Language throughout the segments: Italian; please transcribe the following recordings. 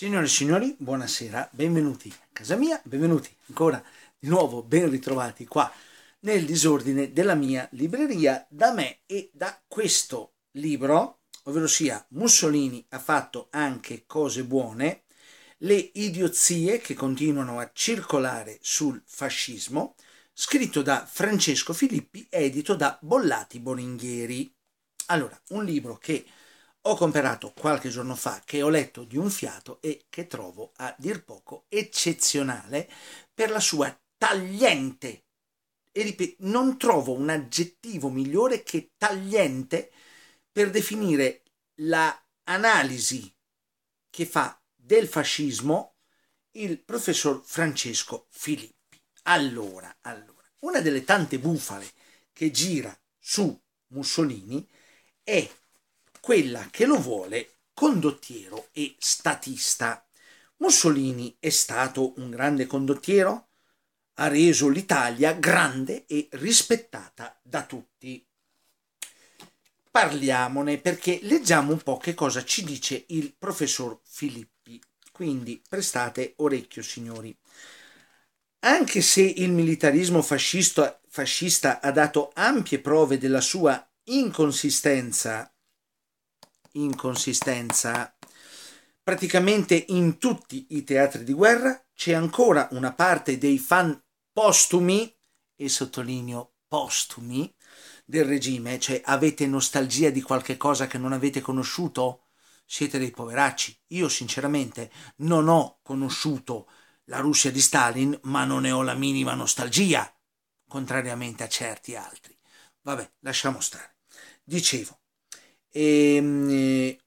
Signore e signori, buonasera, benvenuti a casa mia, benvenuti ancora di nuovo, ben ritrovati qua nel disordine della mia libreria da me e da questo libro, ovvero sia Mussolini ha fatto anche cose buone, le idiozie che continuano a circolare sul fascismo, scritto da Francesco Filippi, edito da Bollati Boringhieri. Allora, un libro che ho comperato qualche giorno fa, che ho letto di un fiato e che trovo a dir poco eccezionale per la sua tagliente. E ripeto, non trovo un aggettivo migliore che tagliente per definire la che fa del fascismo il professor Francesco Filippi. Allora, allora, una delle tante bufale che gira su Mussolini è quella che lo vuole condottiero e statista. Mussolini è stato un grande condottiero? Ha reso l'Italia grande e rispettata da tutti. Parliamone perché leggiamo un po' che cosa ci dice il professor Filippi. Quindi prestate orecchio, signori. Anche se il militarismo fascista, fascista ha dato ampie prove della sua inconsistenza inconsistenza. Praticamente in tutti i teatri di guerra c'è ancora una parte dei fan postumi, e sottolineo postumi, del regime, cioè avete nostalgia di qualche cosa che non avete conosciuto? Siete dei poveracci. Io sinceramente non ho conosciuto la Russia di Stalin, ma non ne ho la minima nostalgia, contrariamente a certi altri. Vabbè, lasciamo stare. Dicevo, e ehm, eh,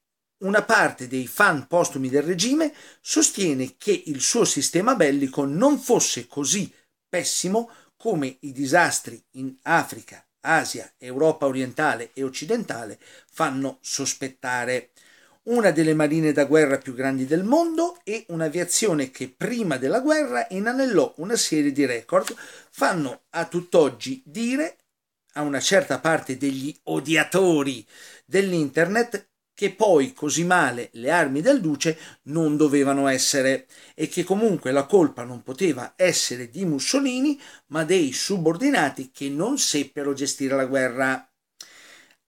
una parte dei fan postumi del regime sostiene che il suo sistema bellico non fosse così pessimo come i disastri in Africa, Asia, Europa orientale e occidentale fanno sospettare. Una delle marine da guerra più grandi del mondo e un'aviazione che prima della guerra inanellò una serie di record fanno a tutt'oggi dire a una certa parte degli odiatori dell'internet che poi così male le armi del duce non dovevano essere e che comunque la colpa non poteva essere di Mussolini ma dei subordinati che non seppero gestire la guerra.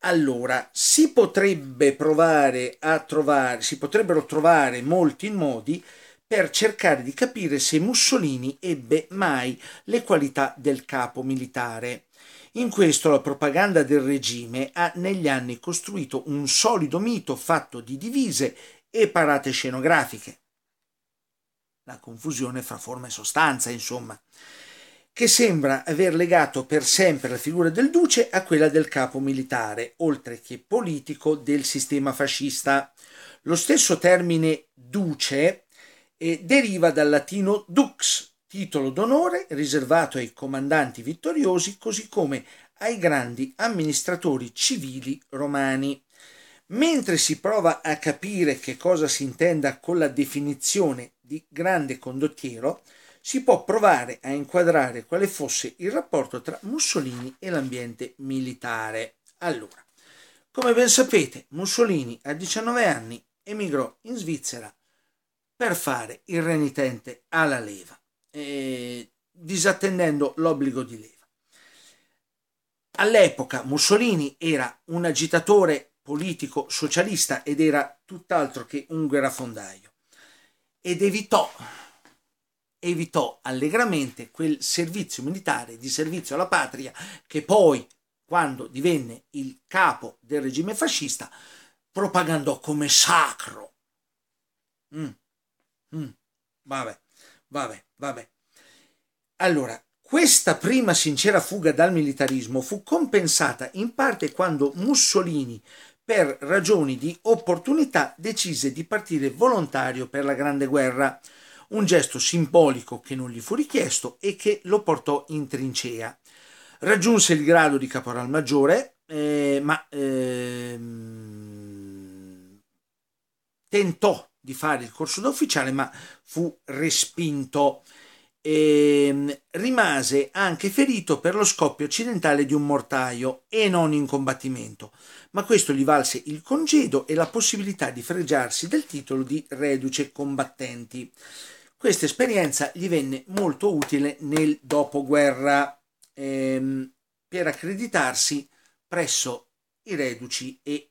Allora, si potrebbe provare a trovare, si potrebbero trovare molti modi per cercare di capire se Mussolini ebbe mai le qualità del capo militare. In questo la propaganda del regime ha negli anni costruito un solido mito fatto di divise e parate scenografiche. La confusione fra forma e sostanza, insomma, che sembra aver legato per sempre la figura del duce a quella del capo militare, oltre che politico del sistema fascista. Lo stesso termine duce eh, deriva dal latino dux, titolo d'onore riservato ai comandanti vittoriosi così come ai grandi amministratori civili romani. Mentre si prova a capire che cosa si intenda con la definizione di grande condottiero, si può provare a inquadrare quale fosse il rapporto tra Mussolini e l'ambiente militare. Allora, come ben sapete, Mussolini a 19 anni emigrò in Svizzera per fare il renitente alla leva eh, disattendendo l'obbligo di leva. All'epoca Mussolini era un agitatore politico socialista ed era tutt'altro che un guerrafondaio ed evitò, evitò allegramente quel servizio militare di servizio alla patria che poi, quando divenne il capo del regime fascista, propagandò come sacro. Mm. Mm. Vabbè, vabbè. Vabbè. Allora, questa prima sincera fuga dal militarismo fu compensata in parte quando Mussolini, per ragioni di opportunità, decise di partire volontario per la Grande Guerra, un gesto simbolico che non gli fu richiesto e che lo portò in trincea. Raggiunse il grado di caporal maggiore, eh, ma eh, tentò di fare il corso da ufficiale, ma fu respinto. E ehm, rimase anche ferito per lo scoppio accidentale di un mortaio e non in combattimento, ma questo gli valse il congedo e la possibilità di fregiarsi del titolo di reduce combattenti. Questa esperienza gli venne molto utile nel dopoguerra ehm, per accreditarsi presso i reduci e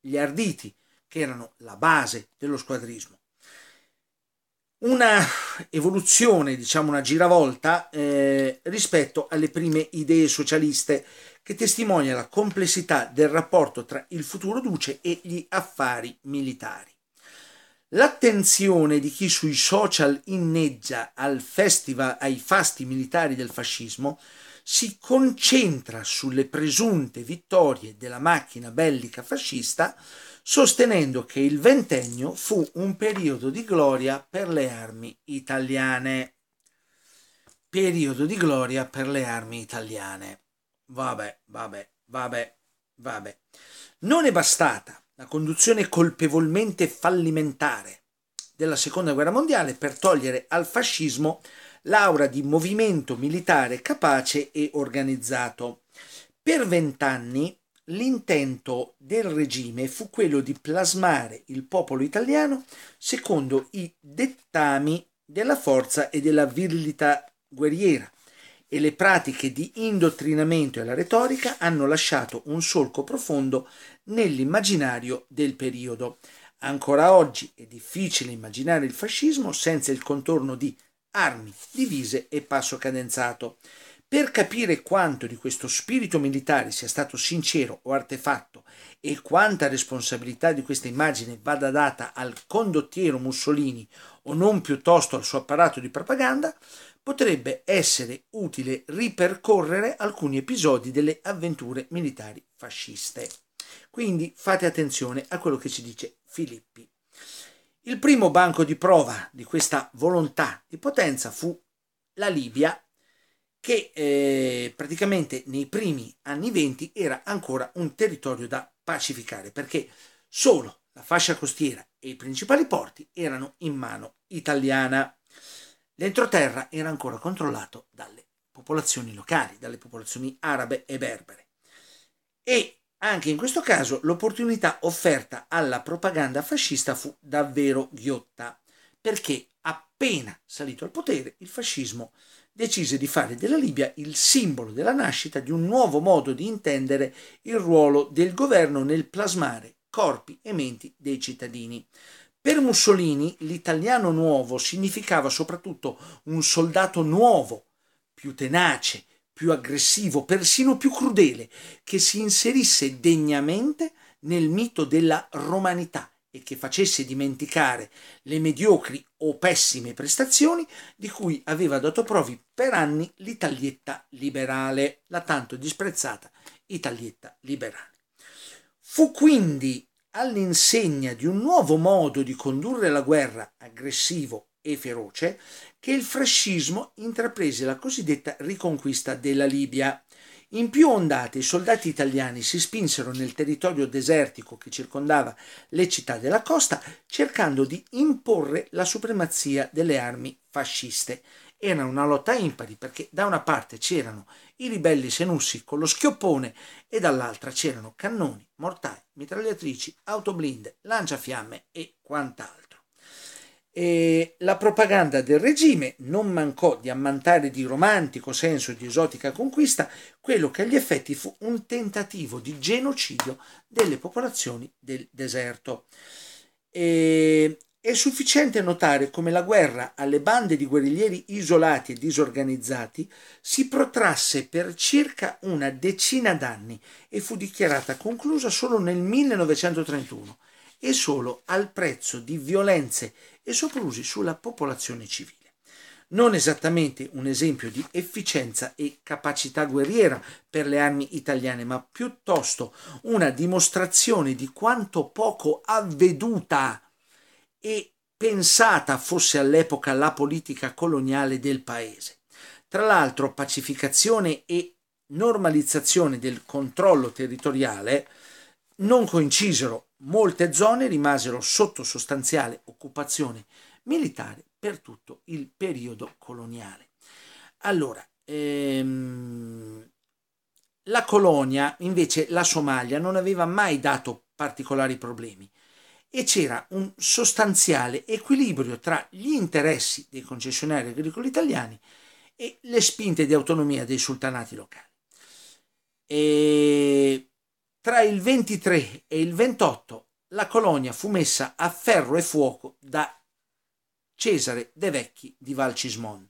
gli arditi che erano la base dello squadrismo. Una evoluzione, diciamo una giravolta, eh, rispetto alle prime idee socialiste che testimonia la complessità del rapporto tra il futuro duce e gli affari militari. L'attenzione di chi sui social inneggia festival, ai fasti militari del fascismo si concentra sulle presunte vittorie della macchina bellica fascista sostenendo che il ventennio fu un periodo di gloria per le armi italiane. Periodo di gloria per le armi italiane. Vabbè, vabbè, vabbè, vabbè. Non è bastata la conduzione colpevolmente fallimentare della Seconda Guerra Mondiale per togliere al fascismo l'aura di movimento militare capace e organizzato. Per vent'anni l'intento del regime fu quello di plasmare il popolo italiano secondo i dettami della forza e della virilità guerriera e le pratiche di indottrinamento e la retorica hanno lasciato un solco profondo nell'immaginario del periodo. Ancora oggi è difficile immaginare il fascismo senza il contorno di armi, divise e passo cadenzato. Per capire quanto di questo spirito militare sia stato sincero o artefatto e quanta responsabilità di questa immagine vada data al condottiero Mussolini o non piuttosto al suo apparato di propaganda, potrebbe essere utile ripercorrere alcuni episodi delle avventure militari fasciste. Quindi fate attenzione a quello che ci dice Filippi. Il primo banco di prova di questa volontà di potenza fu la Libia che eh, praticamente nei primi anni 20 era ancora un territorio da pacificare perché solo la fascia costiera e i principali porti erano in mano italiana. L'entroterra era ancora controllato dalle popolazioni locali, dalle popolazioni arabe e berbere. E anche in questo caso l'opportunità offerta alla propaganda fascista fu davvero ghiotta, perché appena salito al potere il fascismo decise di fare della Libia il simbolo della nascita di un nuovo modo di intendere il ruolo del governo nel plasmare corpi e menti dei cittadini. Per Mussolini l'italiano nuovo significava soprattutto un soldato nuovo, più tenace, più aggressivo, persino più crudele, che si inserisse degnamente nel mito della romanità e che facesse dimenticare le mediocri o pessime prestazioni di cui aveva dato provi per anni l'Italietta liberale, la tanto disprezzata Italietta liberale. Fu quindi all'insegna di un nuovo modo di condurre la guerra aggressivo e feroce che il fascismo intraprese la cosiddetta riconquista della Libia in più ondate i soldati italiani si spinsero nel territorio desertico che circondava le città della costa cercando di imporre la supremazia delle armi fasciste. Era una lotta impari perché da una parte c'erano i ribelli senussi con lo schioppone e dall'altra c'erano cannoni, mortai, mitragliatrici, autoblinde, lanciafiamme e quant'altro. E la propaganda del regime non mancò di ammantare di romantico senso e di esotica conquista quello che agli effetti fu un tentativo di genocidio delle popolazioni del deserto. E è sufficiente notare come la guerra alle bande di guerriglieri isolati e disorganizzati si protrasse per circa una decina d'anni e fu dichiarata conclusa solo nel 1931 e solo al prezzo di violenze e soprusi sulla popolazione civile. Non esattamente un esempio di efficienza e capacità guerriera per le armi italiane, ma piuttosto una dimostrazione di quanto poco avveduta e pensata fosse all'epoca la politica coloniale del paese. Tra l'altro, pacificazione e normalizzazione del controllo territoriale non coincisero molte zone rimasero sotto sostanziale occupazione militare per tutto il periodo coloniale. Allora, ehm, la colonia, invece la Somalia, non aveva mai dato particolari problemi e c'era un sostanziale equilibrio tra gli interessi dei concessionari agricoli italiani e le spinte di autonomia dei sultanati locali. E tra il 23 e il 28 la colonia fu messa a ferro e fuoco da Cesare De Vecchi di Valcismon,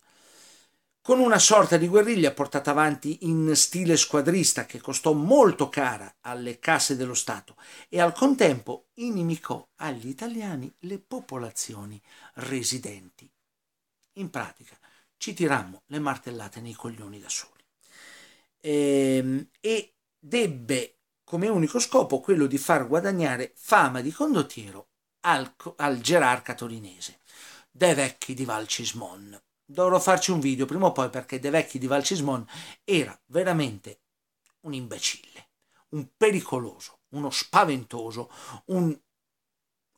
con una sorta di guerriglia portata avanti in stile squadrista che costò molto cara alle casse dello Stato e al contempo inimicò agli italiani le popolazioni residenti. In pratica ci tirammo le martellate nei coglioni da soli. Ehm, e, ed ebbe come unico scopo quello di far guadagnare fama di condottiero al, al gerarca torinese, De Vecchi di Valcismon. Dovrò farci un video prima o poi perché De Vecchi di Valcismon era veramente un imbecille, un pericoloso, uno spaventoso, un,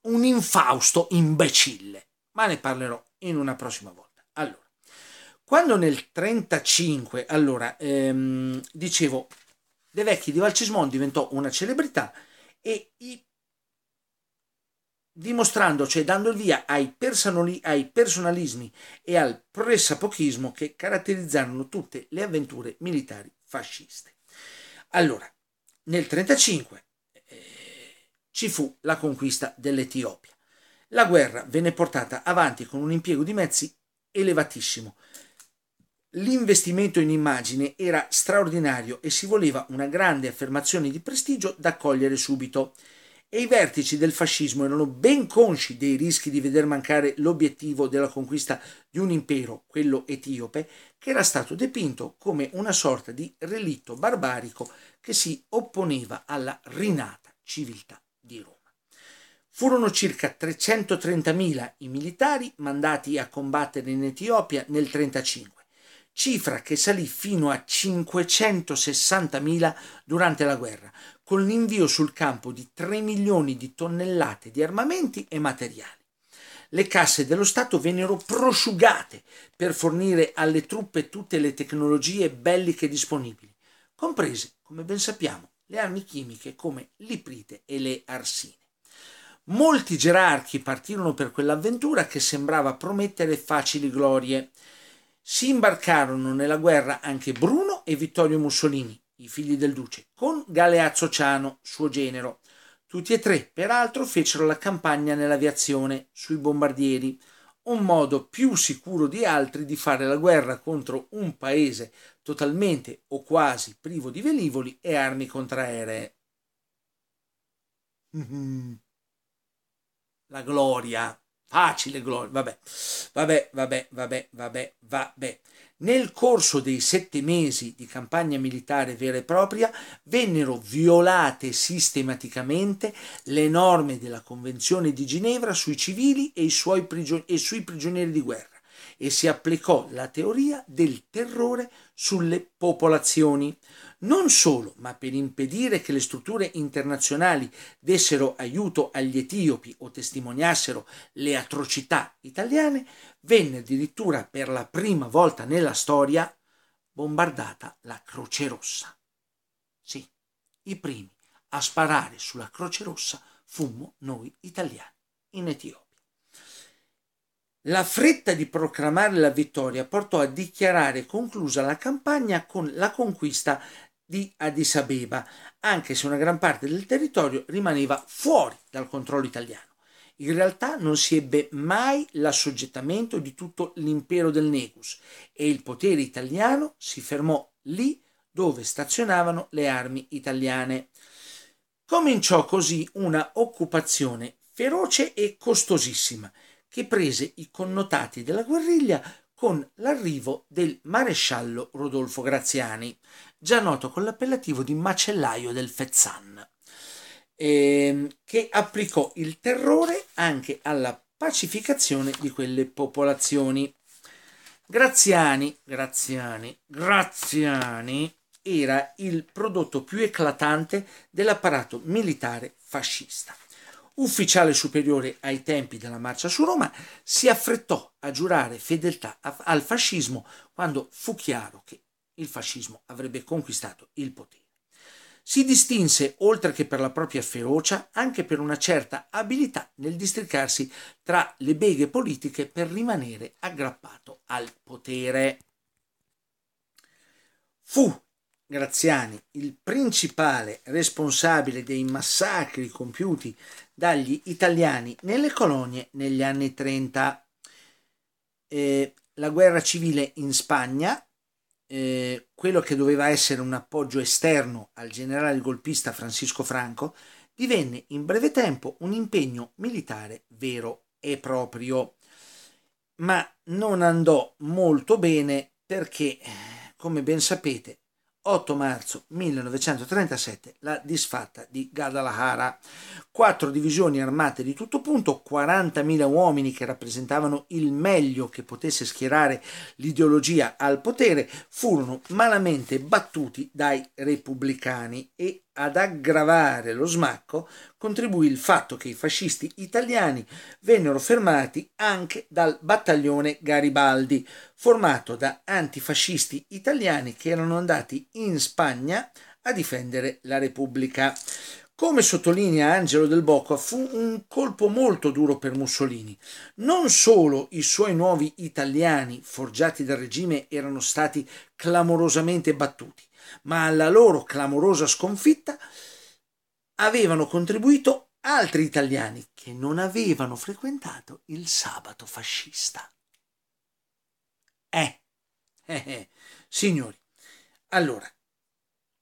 un infausto imbecille. Ma ne parlerò in una prossima volta. Allora, quando nel 35, allora, ehm, dicevo, De Vecchi di Valcismon diventò una celebrità e i... dimostrando, cioè dando il via ai, personali... ai personalismi e al pressapochismo che caratterizzarono tutte le avventure militari fasciste. Allora, nel 1935 eh, ci fu la conquista dell'Etiopia. La guerra venne portata avanti con un impiego di mezzi elevatissimo, L'investimento in immagine era straordinario e si voleva una grande affermazione di prestigio da cogliere subito. E i vertici del fascismo erano ben consci dei rischi di veder mancare l'obiettivo della conquista di un impero, quello etiope, che era stato dipinto come una sorta di relitto barbarico che si opponeva alla rinata civiltà di Roma. Furono circa 330.000 i militari mandati a combattere in Etiopia nel 1935 cifra che salì fino a 560.000 durante la guerra, con l'invio sul campo di 3 milioni di tonnellate di armamenti e materiali. Le casse dello Stato vennero prosciugate per fornire alle truppe tutte le tecnologie belliche disponibili, comprese, come ben sappiamo, le armi chimiche come l'iprite e le arsine. Molti gerarchi partirono per quell'avventura che sembrava promettere facili glorie si imbarcarono nella guerra anche Bruno e Vittorio Mussolini, i figli del duce, con Galeazzo Ciano, suo genero. Tutti e tre, peraltro, fecero la campagna nell'aviazione sui bombardieri, un modo più sicuro di altri di fare la guerra contro un paese totalmente o quasi privo di velivoli e armi contraeree. Mm-hmm. la gloria. Facile gloria, vabbè, vabbè, vabbè, vabbè, vabbè, vabbè. Nel corso dei sette mesi di campagna militare vera e propria vennero violate sistematicamente le norme della Convenzione di Ginevra sui civili e, suoi prigion- e sui prigionieri di guerra e si applicò la teoria del terrore sulle popolazioni, non solo, ma per impedire che le strutture internazionali dessero aiuto agli etiopi o testimoniassero le atrocità italiane, venne addirittura per la prima volta nella storia bombardata la Croce Rossa. Sì, i primi a sparare sulla Croce Rossa fummo noi italiani in Etiopia. La fretta di proclamare la vittoria portò a dichiarare conclusa la campagna con la conquista di Addis Abeba, anche se una gran parte del territorio rimaneva fuori dal controllo italiano. In realtà non si ebbe mai l'assoggettamento di tutto l'impero del Negus e il potere italiano si fermò lì dove stazionavano le armi italiane. Cominciò così una occupazione feroce e costosissima che prese i connotati della guerriglia con l'arrivo del maresciallo Rodolfo Graziani, già noto con l'appellativo di macellaio del Fezzan, ehm, che applicò il terrore anche alla pacificazione di quelle popolazioni. Graziani, Graziani, Graziani era il prodotto più eclatante dell'apparato militare fascista ufficiale superiore ai tempi della marcia su Roma, si affrettò a giurare fedeltà al fascismo quando fu chiaro che il fascismo avrebbe conquistato il potere. Si distinse, oltre che per la propria ferocia, anche per una certa abilità nel districarsi tra le beghe politiche per rimanere aggrappato al potere. Fu Graziani, il principale responsabile dei massacri compiuti dagli italiani nelle colonie negli anni 30. Eh, la guerra civile in Spagna, eh, quello che doveva essere un appoggio esterno al generale golpista Francisco Franco, divenne in breve tempo un impegno militare vero e proprio, ma non andò molto bene perché, come ben sapete, 8 marzo 1937 la disfatta di Guadalajara. Quattro divisioni armate di tutto punto, 40.000 uomini che rappresentavano il meglio che potesse schierare l'ideologia al potere, furono malamente battuti dai repubblicani e ad aggravare lo smacco contribuì il fatto che i fascisti italiani vennero fermati anche dal battaglione Garibaldi, formato da antifascisti italiani che erano andati in Spagna a difendere la Repubblica. Come sottolinea Angelo del Bocco, fu un colpo molto duro per Mussolini. Non solo i suoi nuovi italiani forgiati dal regime erano stati clamorosamente battuti, ma alla loro clamorosa sconfitta avevano contribuito altri italiani che non avevano frequentato il sabato fascista. Eh, eh, eh. signori, allora,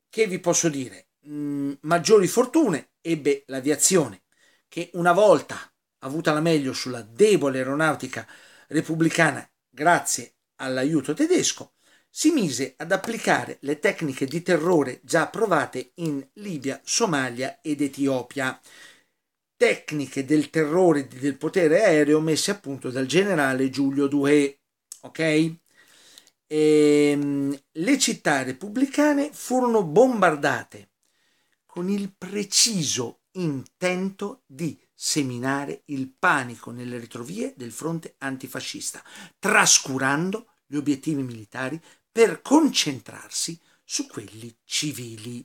che vi posso dire? Mm, maggiori fortune ebbe l'aviazione, che una volta avuta la meglio sulla debole aeronautica repubblicana grazie all'aiuto tedesco, si mise ad applicare le tecniche di terrore già provate in Libia, Somalia ed Etiopia. Tecniche del terrore del potere aereo messe a punto dal generale Giulio Douhet ok? E, ehm, le città repubblicane furono bombardate con il preciso intento di seminare il panico nelle retrovie del fronte antifascista, trascurando gli obiettivi militari per concentrarsi su quelli civili.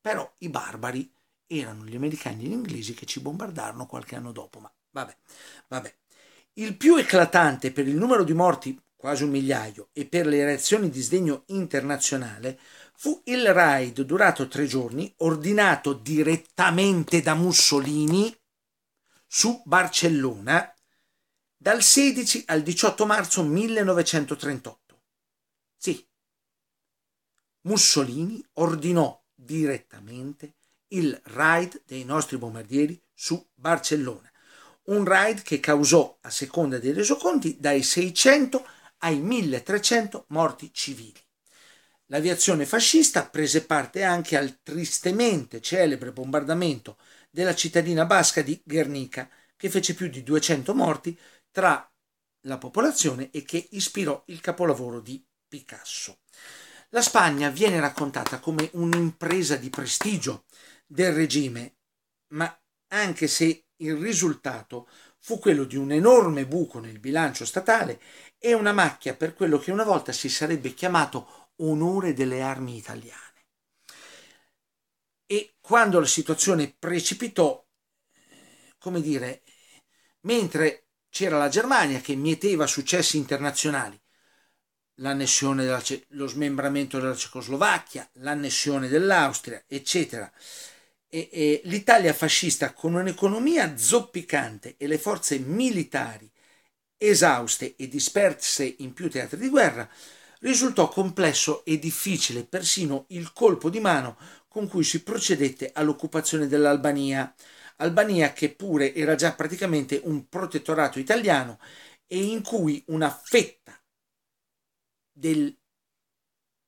Però i barbari erano gli americani e gli inglesi che ci bombardarono qualche anno dopo, ma vabbè, vabbè. Il più eclatante per il numero di morti, quasi un migliaio, e per le reazioni di sdegno internazionale fu il raid durato tre giorni, ordinato direttamente da Mussolini su Barcellona dal 16 al 18 marzo 1938. Sì, Mussolini ordinò direttamente il raid dei nostri bombardieri su Barcellona un raid che causò, a seconda dei resoconti, dai 600 ai 1300 morti civili. L'aviazione fascista prese parte anche al tristemente celebre bombardamento della cittadina basca di Guernica, che fece più di 200 morti tra la popolazione e che ispirò il capolavoro di Picasso. La Spagna viene raccontata come un'impresa di prestigio del regime, ma anche se il risultato fu quello di un enorme buco nel bilancio statale e una macchia per quello che una volta si sarebbe chiamato onore delle armi italiane. E quando la situazione precipitò, come dire, mentre c'era la Germania che mieteva successi internazionali, l'annessione della, lo smembramento della Cecoslovacchia, l'annessione dell'Austria, eccetera, e, e l'Italia fascista con un'economia zoppicante e le forze militari esauste e disperse in più teatri di guerra, risultò complesso e difficile persino il colpo di mano con cui si procedette all'occupazione dell'Albania, Albania che pure era già praticamente un protettorato italiano e in cui una fetta del,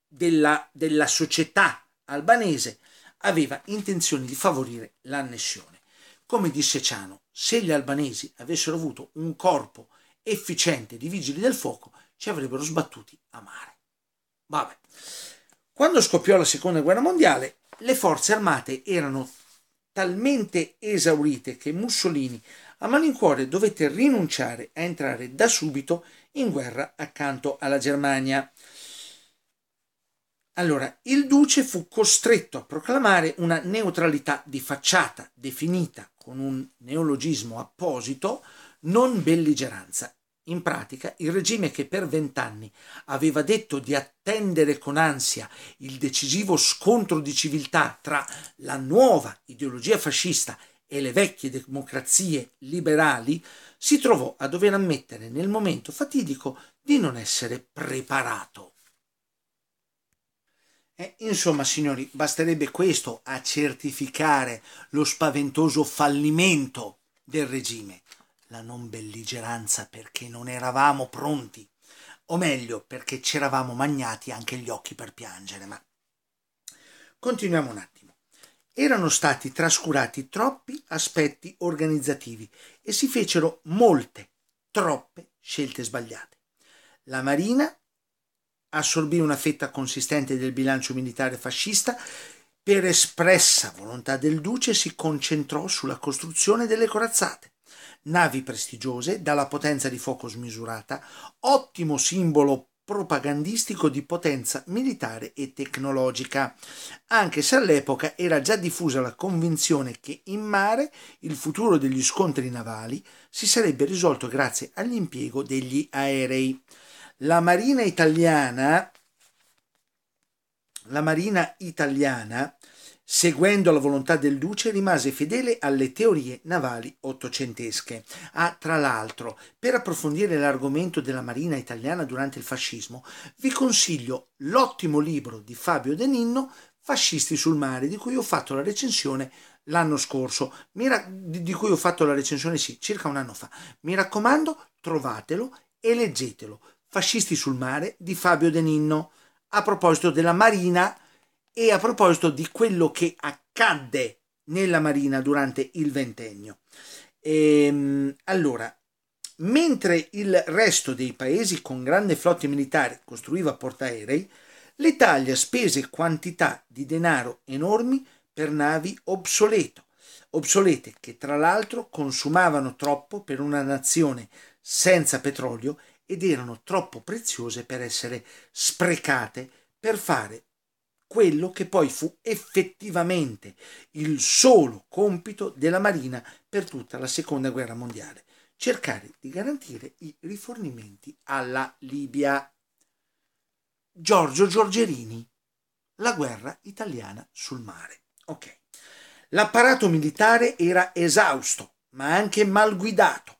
della, della società albanese aveva intenzione di favorire l'annessione. Come disse Ciano, se gli albanesi avessero avuto un corpo efficiente di vigili del fuoco, ci avrebbero sbattuti a mare. Vabbè. Quando scoppiò la seconda guerra mondiale, le forze armate erano talmente esaurite che Mussolini a malincuore dovette rinunciare a entrare da subito in guerra accanto alla Germania. Allora, il duce fu costretto a proclamare una neutralità di facciata, definita con un neologismo apposito non belligeranza. In pratica, il regime che per vent'anni aveva detto di attendere con ansia il decisivo scontro di civiltà tra la nuova ideologia fascista e le vecchie democrazie liberali, si trovò a dover ammettere nel momento fatidico di non essere preparato. Eh, insomma, signori, basterebbe questo a certificare lo spaventoso fallimento del regime, la non belligeranza perché non eravamo pronti, o meglio, perché ci eravamo magnati anche gli occhi per piangere. Ma continuiamo un attimo. Erano stati trascurati troppi aspetti organizzativi e si fecero molte, troppe scelte sbagliate. La Marina assorbì una fetta consistente del bilancio militare fascista, per espressa volontà del duce si concentrò sulla costruzione delle corazzate. Navi prestigiose, dalla potenza di fuoco smisurata, ottimo simbolo propagandistico di potenza militare e tecnologica, anche se all'epoca era già diffusa la convinzione che in mare il futuro degli scontri navali si sarebbe risolto grazie all'impiego degli aerei la Marina italiana, la Marina italiana, seguendo la volontà del duce, rimase fedele alle teorie navali ottocentesche. Ah, tra l'altro, per approfondire l'argomento della Marina italiana durante il fascismo, vi consiglio l'ottimo libro di Fabio De Ninno, Fascisti sul mare, di cui ho fatto la recensione l'anno scorso, di cui ho fatto la recensione sì, circa un anno fa. Mi raccomando, trovatelo e leggetelo Fascisti sul mare di Fabio De Ninno a proposito della Marina e a proposito di quello che accadde nella Marina durante il ventennio. Ehm, allora, mentre il resto dei paesi con grande flotte militare costruiva portaerei, l'Italia spese quantità di denaro enormi per navi obsoleto, obsolete che tra l'altro consumavano troppo per una nazione senza petrolio ed erano troppo preziose per essere sprecate per fare quello che poi fu effettivamente il solo compito della Marina per tutta la Seconda Guerra Mondiale, cercare di garantire i rifornimenti alla Libia. Giorgio Giorgerini, la guerra italiana sul mare. Ok. L'apparato militare era esausto, ma anche mal guidato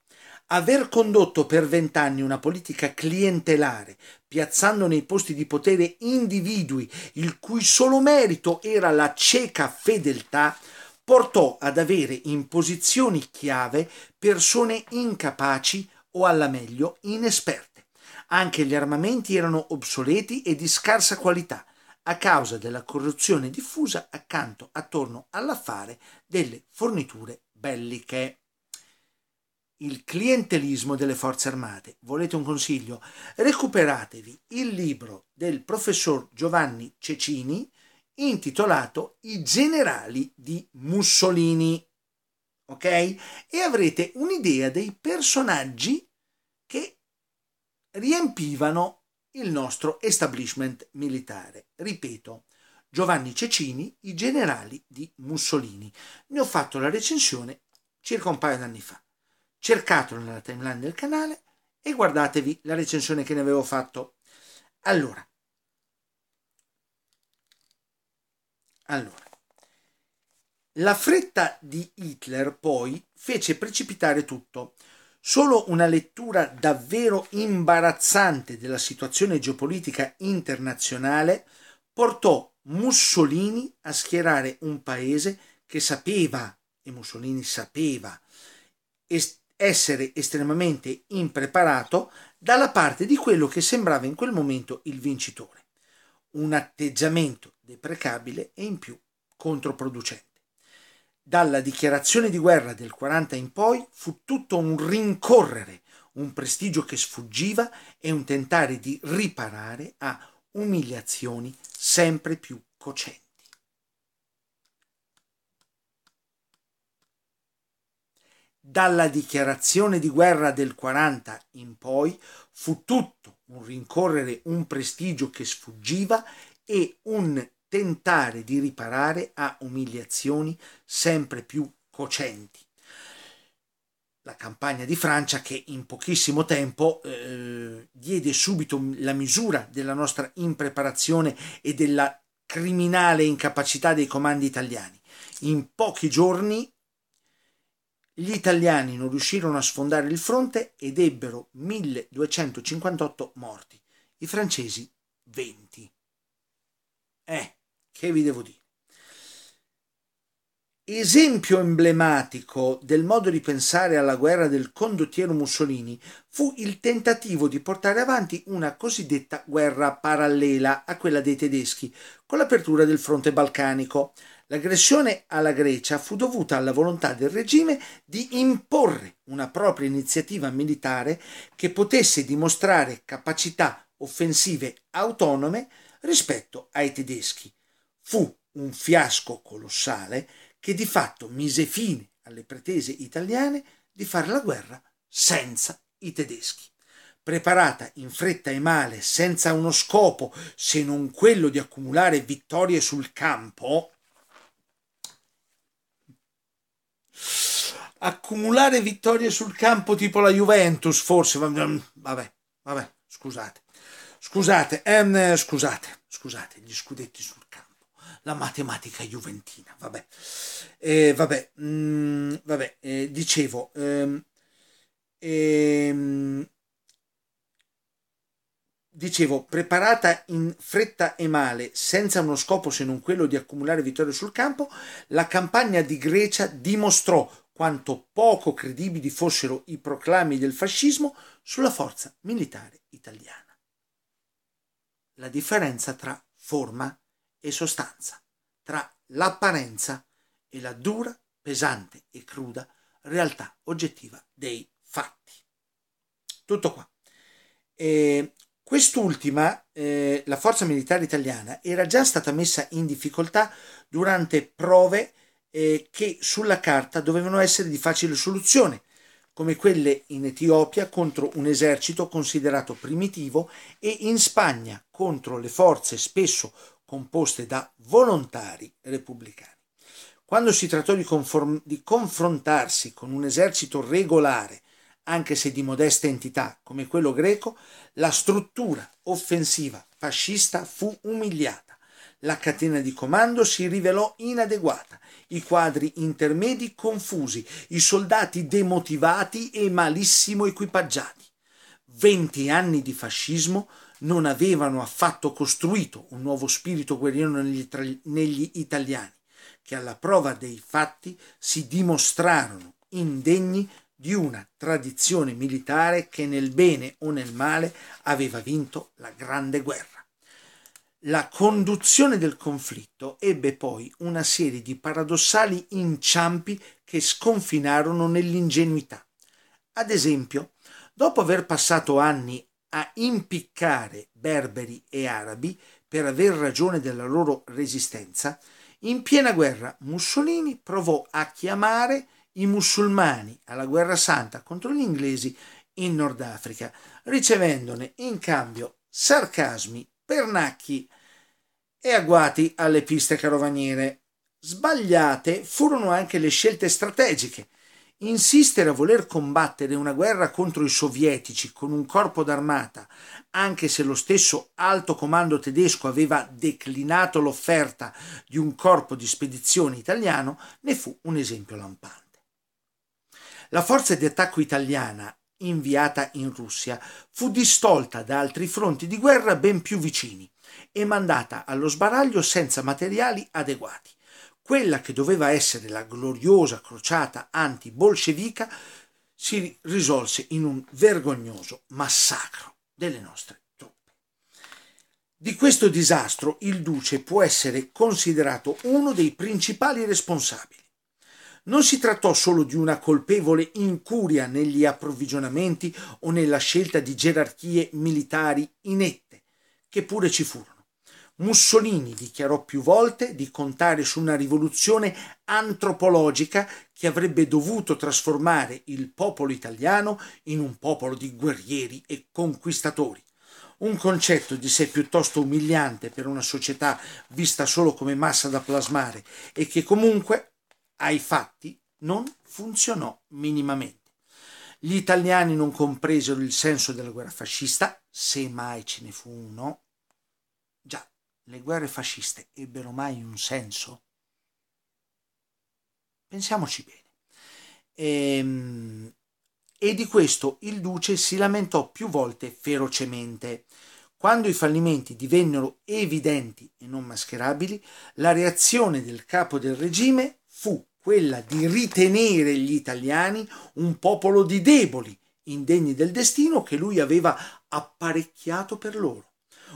Aver condotto per vent'anni una politica clientelare, piazzando nei posti di potere individui il cui solo merito era la cieca fedeltà, portò ad avere in posizioni chiave persone incapaci o alla meglio inesperte. Anche gli armamenti erano obsoleti e di scarsa qualità a causa della corruzione diffusa accanto attorno all'affare delle forniture belliche il clientelismo delle forze armate. Volete un consiglio? Recuperatevi il libro del professor Giovanni Cecini intitolato I generali di Mussolini. Ok? E avrete un'idea dei personaggi che riempivano il nostro establishment militare. Ripeto, Giovanni Cecini, I generali di Mussolini. Ne ho fatto la recensione circa un paio d'anni fa cercatelo nella timeline del canale e guardatevi la recensione che ne avevo fatto. Allora, allora, la fretta di Hitler poi fece precipitare tutto. Solo una lettura davvero imbarazzante della situazione geopolitica internazionale portò Mussolini a schierare un paese che sapeva, e Mussolini sapeva, est- essere estremamente impreparato dalla parte di quello che sembrava in quel momento il vincitore. Un atteggiamento deprecabile e in più controproducente. Dalla dichiarazione di guerra del 40 in poi fu tutto un rincorrere, un prestigio che sfuggiva e un tentare di riparare a umiliazioni sempre più cocenti. Dalla dichiarazione di guerra del 40 in poi fu tutto un rincorrere un prestigio che sfuggiva e un tentare di riparare a umiliazioni sempre più cocenti. La campagna di Francia che in pochissimo tempo eh, diede subito la misura della nostra impreparazione e della criminale incapacità dei comandi italiani. In pochi giorni gli italiani non riuscirono a sfondare il fronte ed ebbero 1258 morti, i francesi 20. Eh, che vi devo dire? Esempio emblematico del modo di pensare alla guerra del condottiero Mussolini fu il tentativo di portare avanti una cosiddetta guerra parallela a quella dei tedeschi, con l'apertura del fronte balcanico. L'aggressione alla Grecia fu dovuta alla volontà del regime di imporre una propria iniziativa militare che potesse dimostrare capacità offensive autonome rispetto ai tedeschi. Fu un fiasco colossale che di fatto mise fine alle pretese italiane di fare la guerra senza i tedeschi. Preparata in fretta e male, senza uno scopo se non quello di accumulare vittorie sul campo, accumulare vittorie sul campo tipo la Juventus, forse, mm, vabbè, vabbè, scusate, scusate, ehm, scusate, scusate, gli scudetti sul campo, la matematica juventina, vabbè, eh, vabbè, mh, mm, vabbè, eh, dicevo, ehm, ehm, dicevo, preparata in fretta e male, senza uno scopo se non quello di accumulare vittorie sul campo, la campagna di Grecia dimostrò quanto poco credibili fossero i proclami del fascismo sulla forza militare italiana. La differenza tra forma e sostanza, tra l'apparenza e la dura, pesante e cruda realtà oggettiva dei fatti. Tutto qua. E Quest'ultima, eh, la forza militare italiana, era già stata messa in difficoltà durante prove eh, che sulla carta dovevano essere di facile soluzione, come quelle in Etiopia contro un esercito considerato primitivo e in Spagna contro le forze spesso composte da volontari repubblicani. Quando si trattò di, conform- di confrontarsi con un esercito regolare anche se di modesta entità come quello greco, la struttura offensiva fascista fu umiliata. La catena di comando si rivelò inadeguata, i quadri intermedi confusi, i soldati demotivati e malissimo equipaggiati. Venti anni di fascismo non avevano affatto costruito un nuovo spirito guerriero negli, negli italiani, che alla prova dei fatti si dimostrarono indegni di una tradizione militare che nel bene o nel male aveva vinto la Grande Guerra. La conduzione del conflitto ebbe poi una serie di paradossali inciampi che sconfinarono nell'ingenuità. Ad esempio, dopo aver passato anni a impiccare berberi e arabi per aver ragione della loro resistenza, in piena guerra Mussolini provò a chiamare i musulmani alla guerra santa contro gli inglesi in Nord Africa, ricevendone in cambio sarcasmi, pernacchi e agguati alle piste carovaniere. Sbagliate furono anche le scelte strategiche. Insistere a voler combattere una guerra contro i sovietici con un corpo d'armata, anche se lo stesso alto comando tedesco aveva declinato l'offerta di un corpo di spedizione italiano, ne fu un esempio lampante. La forza di attacco italiana inviata in Russia fu distolta da altri fronti di guerra ben più vicini e mandata allo sbaraglio senza materiali adeguati. Quella che doveva essere la gloriosa crociata anti-bolscevica si risolse in un vergognoso massacro delle nostre truppe. Di questo disastro il duce può essere considerato uno dei principali responsabili. Non si trattò solo di una colpevole incuria negli approvvigionamenti o nella scelta di gerarchie militari inette, che pure ci furono. Mussolini dichiarò più volte di contare su una rivoluzione antropologica che avrebbe dovuto trasformare il popolo italiano in un popolo di guerrieri e conquistatori. Un concetto di sé piuttosto umiliante per una società vista solo come massa da plasmare e che comunque ai fatti non funzionò minimamente. Gli italiani non compresero il senso della guerra fascista, se mai ce ne fu uno. Già, le guerre fasciste ebbero mai un senso? Pensiamoci bene. Ehm, e di questo il duce si lamentò più volte ferocemente. Quando i fallimenti divennero evidenti e non mascherabili, la reazione del capo del regime fu quella di ritenere gli italiani un popolo di deboli, indegni del destino che lui aveva apparecchiato per loro.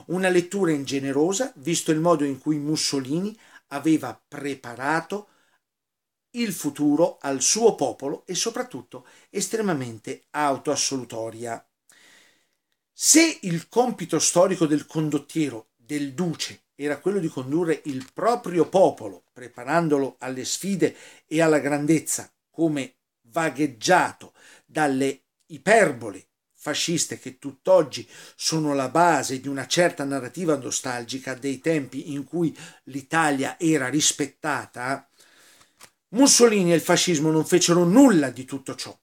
Una lettura ingenerosa, visto il modo in cui Mussolini aveva preparato il futuro al suo popolo e soprattutto estremamente autoassolutoria. Se il compito storico del condottiero, del duce, era quello di condurre il proprio popolo, preparandolo alle sfide e alla grandezza, come vagheggiato dalle iperbole fasciste che tutt'oggi sono la base di una certa narrativa nostalgica dei tempi in cui l'Italia era rispettata, Mussolini e il fascismo non fecero nulla di tutto ciò.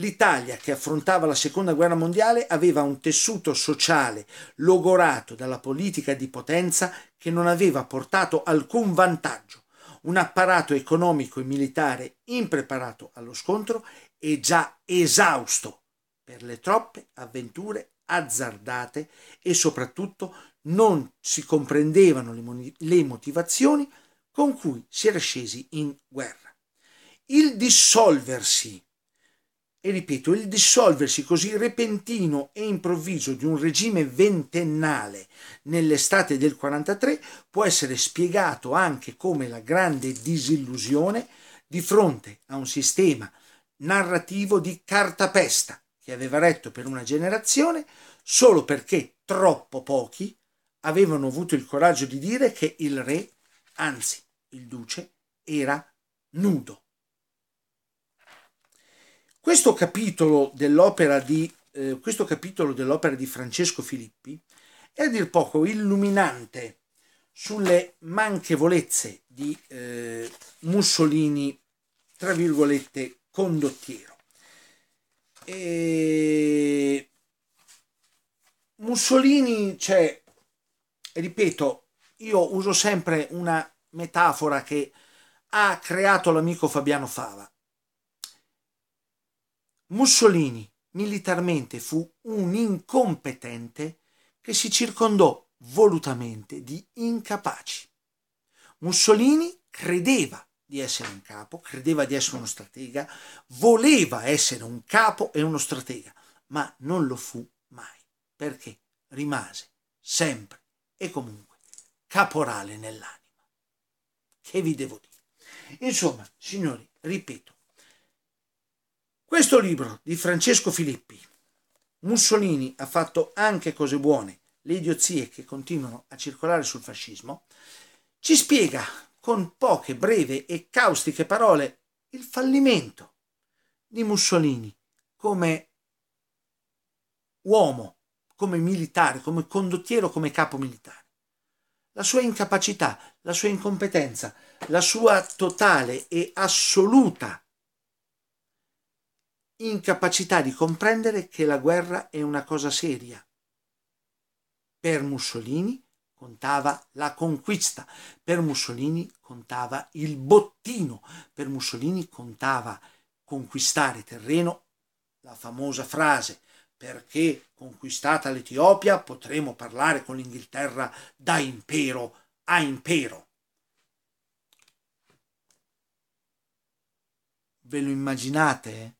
L'Italia, che affrontava la seconda guerra mondiale, aveva un tessuto sociale logorato dalla politica di potenza che non aveva portato alcun vantaggio, un apparato economico e militare impreparato allo scontro e già esausto per le troppe avventure azzardate e soprattutto non si comprendevano le, motivazioni con cui si era scesi in guerra. Il dissolversi e ripeto, il dissolversi così repentino e improvviso di un regime ventennale nell'estate del 43 può essere spiegato anche come la grande disillusione di fronte a un sistema narrativo di cartapesta che aveva retto per una generazione solo perché troppo pochi avevano avuto il coraggio di dire che il re, anzi il duce, era nudo. Questo capitolo dell'opera di, eh, questo capitolo dell'opera di Francesco Filippi è a dir poco illuminante sulle manchevolezze di eh, Mussolini, tra virgolette, condottiero. E... Mussolini, cioè, ripeto, io uso sempre una metafora che ha creato l'amico Fabiano Fava. Mussolini militarmente fu un incompetente che si circondò volutamente di incapaci. Mussolini credeva di essere un capo, credeva di essere uno stratega, voleva essere un capo e uno stratega, ma non lo fu mai, perché rimase sempre e comunque caporale nell'anima. Che vi devo dire? Insomma, signori, ripeto, questo libro di Francesco Filippi. Mussolini ha fatto anche cose buone, le idiozie che continuano a circolare sul fascismo, ci spiega con poche breve e caustiche parole il fallimento di Mussolini come uomo, come militare, come condottiero, come capo militare. La sua incapacità, la sua incompetenza, la sua totale e assoluta incapacità di comprendere che la guerra è una cosa seria. Per Mussolini contava la conquista, per Mussolini contava il bottino, per Mussolini contava conquistare terreno, la famosa frase perché conquistata l'Etiopia potremo parlare con l'Inghilterra da impero a impero. Ve lo immaginate? Eh?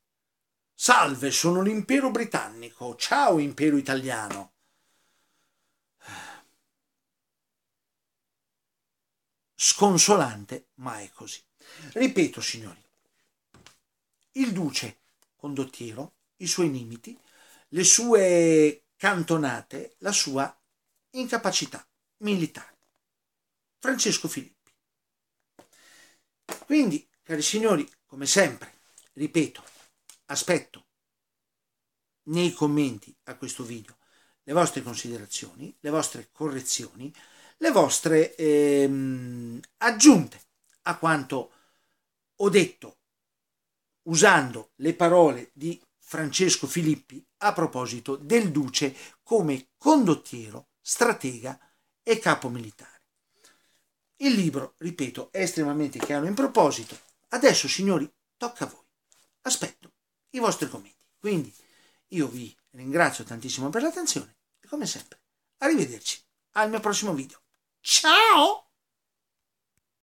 Salve, sono l'impero britannico. Ciao, impero italiano. Sconsolante, ma è così. Ripeto, signori, il duce condottiero, i suoi limiti, le sue cantonate, la sua incapacità militare. Francesco Filippi. Quindi, cari signori, come sempre, ripeto, Aspetto nei commenti a questo video le vostre considerazioni, le vostre correzioni, le vostre ehm, aggiunte a quanto ho detto usando le parole di Francesco Filippi a proposito del Duce come condottiero, stratega e capo militare. Il libro, ripeto, è estremamente chiaro in proposito. Adesso, signori, tocca a voi. Aspetto i vostri commenti. Quindi io vi ringrazio tantissimo per l'attenzione e come sempre, arrivederci al mio prossimo video. Ciao!